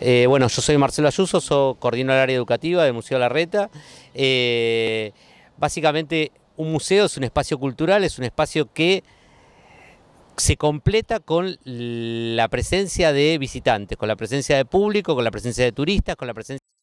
Eh, bueno, yo soy Marcelo Ayuso, soy coordino del área educativa del Museo La Reta. Eh, básicamente, un museo es un espacio cultural, es un espacio que se completa con la presencia de visitantes, con la presencia de público, con la presencia de turistas, con la presencia...